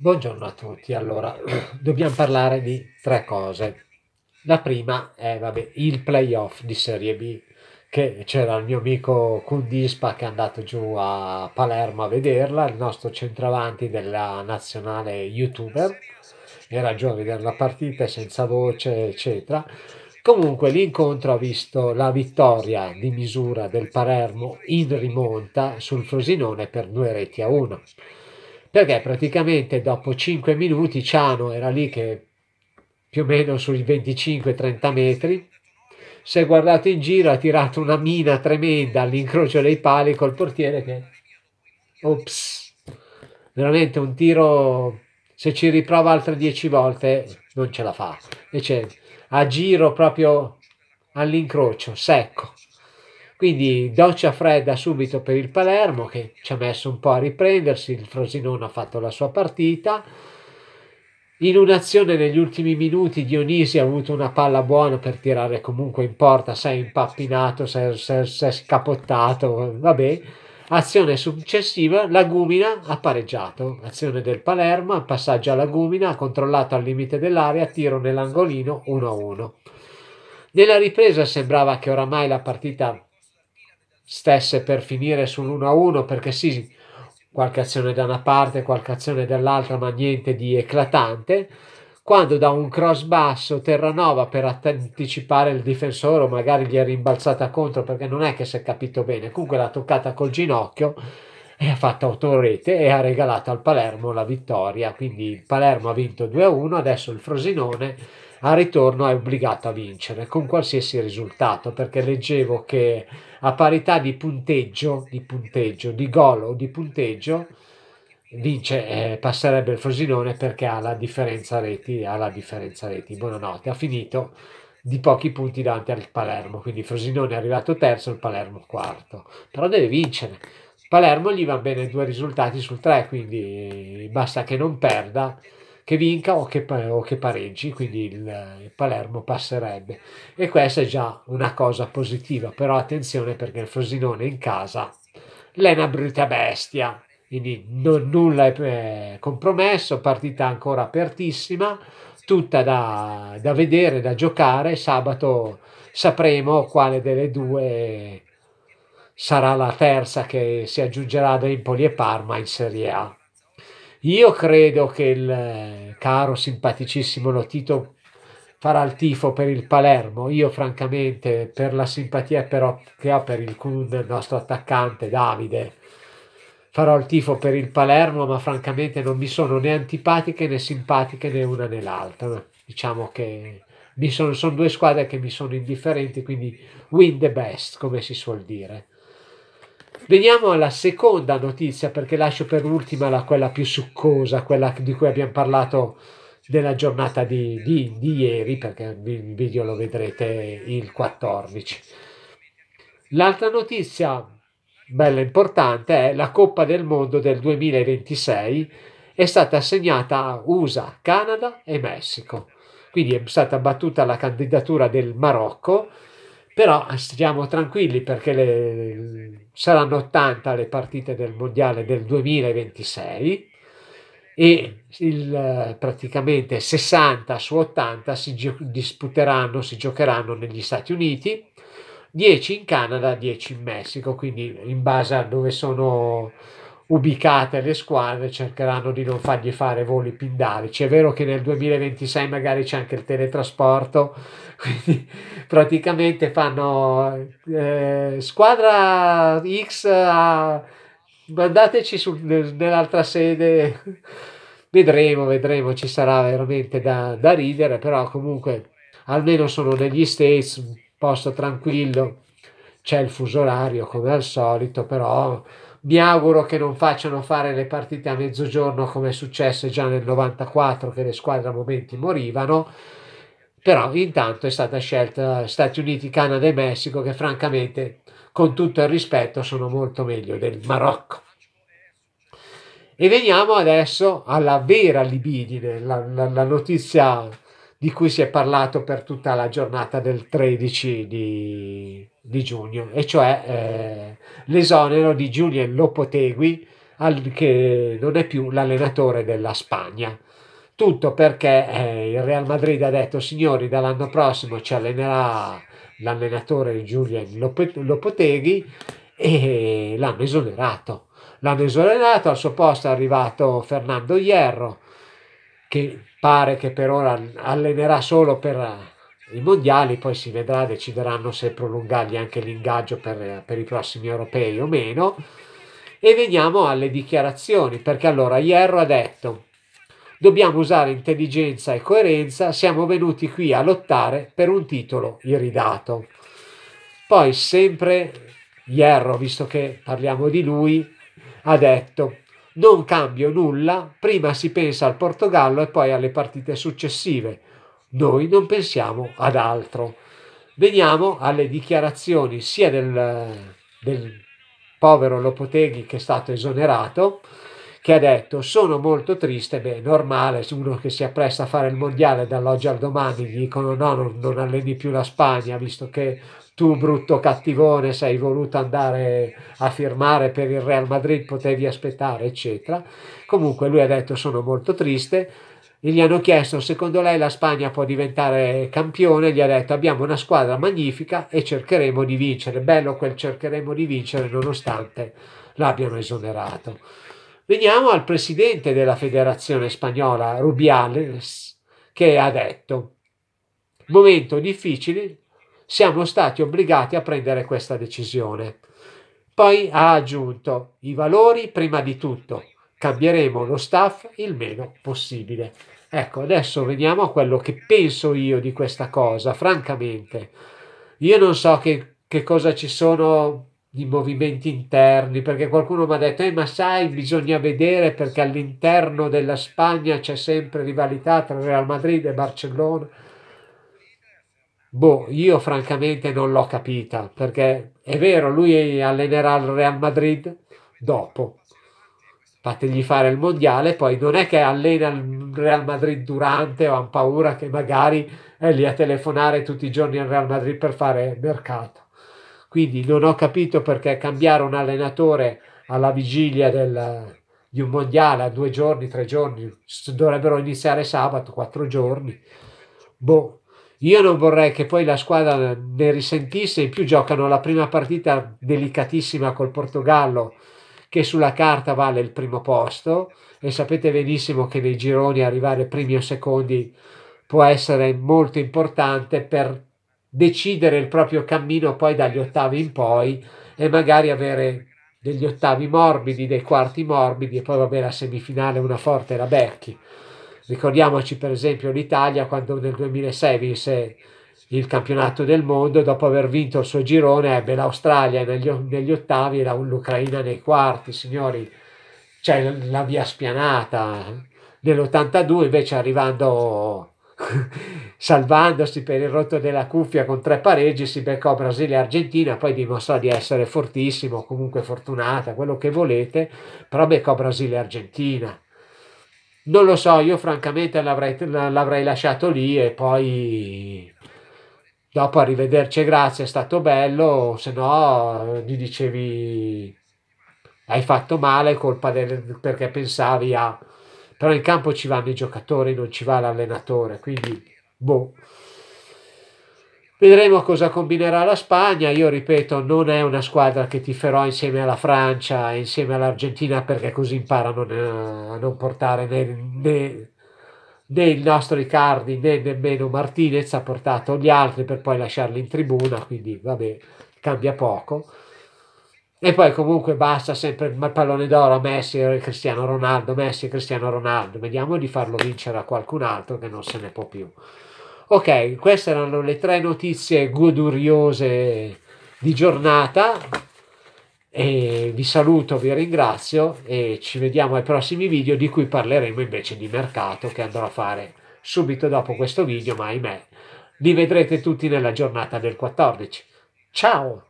Buongiorno a tutti, allora dobbiamo parlare di tre cose. La prima è vabbè, il playoff di Serie B, che c'era il mio amico Kundispa che è andato giù a Palermo a vederla, il nostro centravanti della nazionale youtuber, era giù a vedere la partita senza voce, eccetera. Comunque l'incontro ha visto la vittoria di misura del Palermo in rimonta sul Frosinone per due reti a una perché praticamente dopo 5 minuti Ciano era lì che più o meno sui 25-30 metri si è guardato in giro, ha tirato una mina tremenda all'incrocio dei pali col portiere che... Ops! Veramente un tiro, se ci riprova altre 10 volte, non ce la fa. Invece a giro proprio all'incrocio, secco. Quindi doccia fredda subito per il Palermo che ci ha messo un po' a riprendersi, il Frosinone ha fatto la sua partita. In un'azione negli ultimi minuti Dionisi ha avuto una palla buona per tirare comunque in porta, è impappinato, sei, è scapottato, vabbè. Azione successiva, Lagumina ha pareggiato, azione del Palermo, passaggio a Lagumina, controllato al limite dell'area, tiro nell'angolino 1-1. Nella ripresa sembrava che oramai la partita stesse per finire sull'1-1 perché sì, qualche azione da una parte, qualche azione dall'altra, ma niente di eclatante. Quando da un cross basso Terranova per anticipare il difensore, o magari gli è rimbalzata contro perché non è che si è capito bene, comunque l'ha toccata col ginocchio e ha fatto autorete e ha regalato al Palermo la vittoria. Quindi il Palermo ha vinto 2-1, adesso il Frosinone al ritorno è obbligato a vincere con qualsiasi risultato perché leggevo che a parità di punteggio, di punteggio, di gol o di punteggio vince, eh, passerebbe il Frosinone perché ha la differenza reti, ha la differenza reti. Buonanotte, ha finito di pochi punti davanti al Palermo, quindi Frosinone è arrivato terzo, il Palermo quarto, però deve vincere. Palermo gli va bene due risultati su tre, quindi basta che non perda, che vinca o che, o che pareggi, quindi il, il, Palermo passerebbe. E questa è già una cosa positiva, però attenzione perché il Frosinone in casa è una brutta bestia, quindi non, nulla è compromesso, partita ancora apertissima, tutta da, da vedere, da giocare, sabato sapremo quale delle due sarà la terza che si aggiungerà ad Empoli e Parma in Serie A. Io credo che il eh, caro simpaticissimo Lotito farà il tifo per il Palermo. Io, francamente, per la simpatia però che ho per il Kun, il nostro attaccante Davide, farò il tifo per il Palermo, ma francamente non mi sono né antipatiche né simpatiche né una né l'altra. Diciamo che mi sono, sono due squadre che mi sono indifferenti, quindi win the best, come si suol dire. Veniamo alla seconda notizia perché lascio per ultima la, quella più succosa, quella di cui abbiamo parlato della giornata di, di, di ieri, perché il video lo vedrete il 14. L'altra notizia bella importante è la Coppa del Mondo del 2026 è stata assegnata a USA, Canada e Messico. Quindi è stata battuta la candidatura del Marocco però stiamo tranquilli perché le, saranno 80 le partite del Mondiale del 2026 e il, praticamente 60 su 80 si disputeranno, si giocheranno negli Stati Uniti, 10 in Canada, 10 in Messico, quindi in base a dove sono ubicate le squadre cercheranno di non fargli fare voli pindarici. È vero che nel 2026 magari c'è anche il teletrasporto, quindi praticamente fanno eh, squadra X, a, ah, mandateci su, nell'altra sede, vedremo, vedremo, ci sarà veramente da, da ridere, però comunque almeno sono negli States, un posto tranquillo, c'è il fuso orario come al solito, però mi auguro che non facciano fare le partite a mezzogiorno come è successo già nel 94 che le squadre a momenti morivano. Però intanto è stata scelta Stati Uniti, Canada e Messico che francamente con tutto il rispetto sono molto meglio del Marocco. E veniamo adesso alla vera libidine, la, la, la notizia di cui si è parlato per tutta la giornata del 13 di, di giugno, e cioè eh, l'esonero di Julien Lopotegui, al, che non è più l'allenatore della Spagna. Tutto perché eh, il Real Madrid ha detto, signori, dall'anno prossimo ci allenerà l'allenatore Julien Lopotegui e l'hanno esonerato. L'hanno esonerato, al suo posto è arrivato Fernando Hierro, che pare che per ora allenerà solo per eh, i mondiali, poi si vedrà, decideranno se prolungargli anche l'ingaggio per, eh, per i prossimi europei o meno. E veniamo alle dichiarazioni, perché allora Ierro ha detto dobbiamo usare intelligenza e coerenza, siamo venuti qui a lottare per un titolo iridato. Poi sempre Ierro, visto che parliamo di lui, ha detto non cambio nulla, prima si pensa al Portogallo e poi alle partite successive. Noi non pensiamo ad altro. Veniamo alle dichiarazioni sia del, del povero Lopoteghi che è stato esonerato, che ha detto sono molto triste, beh è normale, uno che si appresta a fare il mondiale dall'oggi al domani gli dicono no, non, non alleni più la Spagna, visto che tu brutto cattivone sei voluto andare a firmare per il Real Madrid, potevi aspettare, eccetera. Comunque lui ha detto sono molto triste, e gli hanno chiesto secondo lei la Spagna può diventare campione gli ha detto abbiamo una squadra magnifica e cercheremo di vincere bello quel cercheremo di vincere nonostante l'abbiano esonerato Veniamo al presidente della federazione spagnola, Rubiales, che ha detto, momento difficile, siamo stati obbligati a prendere questa decisione. Poi ha aggiunto, i valori prima di tutto, cambieremo lo staff il meno possibile. Ecco, adesso veniamo a quello che penso io di questa cosa, francamente. Io non so che, che cosa ci sono di movimenti interni, perché qualcuno mi ha detto, eh, ma sai, bisogna vedere perché all'interno della Spagna c'è sempre rivalità tra Real Madrid e Barcellona. Boh, io francamente non l'ho capita, perché è vero, lui allenerà il Real Madrid dopo, fategli fare il mondiale, poi non è che allena il Real Madrid durante o hanno paura che magari è lì a telefonare tutti i giorni al Real Madrid per fare mercato quindi non ho capito perché cambiare un allenatore alla vigilia del, di un mondiale a due giorni, tre giorni, dovrebbero iniziare sabato, quattro giorni. Boh, io non vorrei che poi la squadra ne risentisse, in più giocano la prima partita delicatissima col Portogallo, che sulla carta vale il primo posto e sapete benissimo che nei gironi arrivare primi o secondi può essere molto importante per decidere il proprio cammino poi dagli ottavi in poi e magari avere degli ottavi morbidi, dei quarti morbidi e poi vabbè la semifinale una forte la becchi. Ricordiamoci per esempio l'Italia quando nel 2006 vinse il campionato del mondo, dopo aver vinto il suo girone ebbe l'Australia negli, negli ottavi e l'Ucraina nei quarti, signori, c'è cioè, la via spianata. Nell'82 invece arrivando salvandosi per il rotto della cuffia con tre pareggi, si beccò Brasile e Argentina, poi dimostrò di essere fortissimo, comunque fortunata, quello che volete, però beccò Brasile e Argentina. Non lo so, io francamente l'avrei, l'avrei lasciato lì e poi dopo arrivederci, grazie, è stato bello, se no eh, gli dicevi hai fatto male, colpa del, perché pensavi a però in campo ci vanno i giocatori, non ci va l'allenatore, quindi boh. Vedremo cosa combinerà la Spagna, io ripeto non è una squadra che tiferò insieme alla Francia e insieme all'Argentina perché così imparano a non portare né, né, né il nostro Icardi né nemmeno Martinez, ha portato gli altri per poi lasciarli in tribuna, quindi vabbè, cambia poco e poi comunque basta sempre il pallone d'oro a Messi e Cristiano Ronaldo, Messi e Cristiano Ronaldo. Vediamo di farlo vincere a qualcun altro che non se ne può più. Ok, queste erano le tre notizie goduriose di giornata. E vi saluto, vi ringrazio e ci vediamo ai prossimi video di cui parleremo invece di mercato che andrò a fare subito dopo questo video, ma ahimè, li vedrete tutti nella giornata del 14. Ciao!